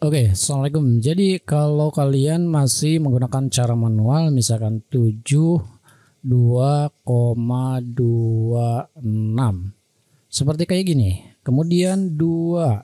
Oke, okay, assalamualaikum. Jadi kalau kalian masih menggunakan cara manual, misalkan dua enam, seperti kayak gini. Kemudian nol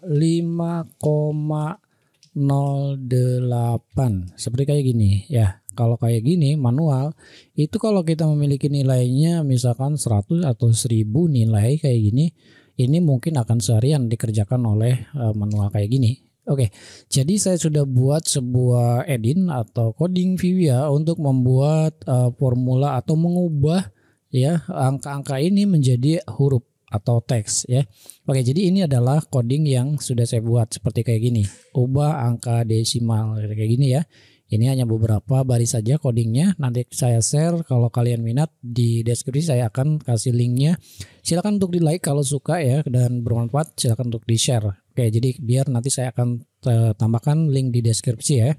delapan, seperti kayak gini ya. Kalau kayak gini manual itu kalau kita memiliki nilainya misalkan 100 atau 1000 nilai kayak gini, ini mungkin akan seharian dikerjakan oleh eh, manual kayak gini Oke, okay, jadi saya sudah buat sebuah edit atau coding view ya untuk membuat uh, formula atau mengubah ya angka-angka ini menjadi huruf atau teks ya. Oke, jadi ini adalah coding yang sudah saya buat seperti kayak gini. Ubah angka desimal kayak gini ya. Ini hanya beberapa baris saja codingnya. Nanti saya share kalau kalian minat di deskripsi saya akan kasih linknya. Silakan untuk di like kalau suka ya dan bermanfaat. Silakan untuk di share. Oke, jadi biar nanti saya akan eh, tambahkan link di deskripsi ya.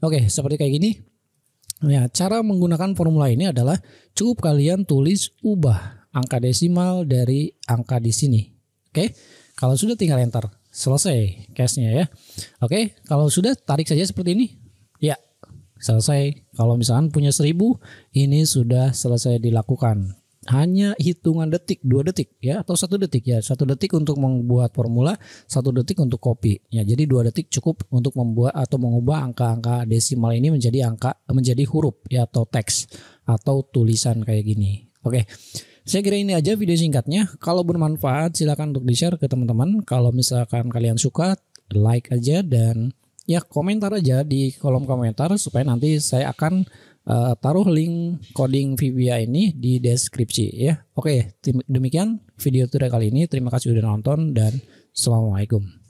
Oke, seperti kayak gini. Ya, cara menggunakan formula ini adalah cukup kalian tulis ubah angka desimal dari angka di sini. Oke, kalau sudah tinggal enter. Selesai cashnya ya. Oke, kalau sudah tarik saja seperti ini. Ya, selesai. Kalau misalkan punya 1000, ini sudah selesai dilakukan hanya hitungan detik, dua detik ya atau satu detik ya, satu detik untuk membuat formula, satu detik untuk copy ya. Jadi dua detik cukup untuk membuat atau mengubah angka-angka desimal ini menjadi angka menjadi huruf ya atau teks atau tulisan kayak gini. Oke. Saya kira ini aja video singkatnya. Kalau bermanfaat silakan untuk di-share ke teman-teman. Kalau misalkan kalian suka, like aja dan ya komentar aja di kolom komentar supaya nanti saya akan uh, taruh link coding Vivia ini di deskripsi ya. Oke, demikian video tutorial kali ini. Terima kasih sudah nonton dan Assalamualaikum.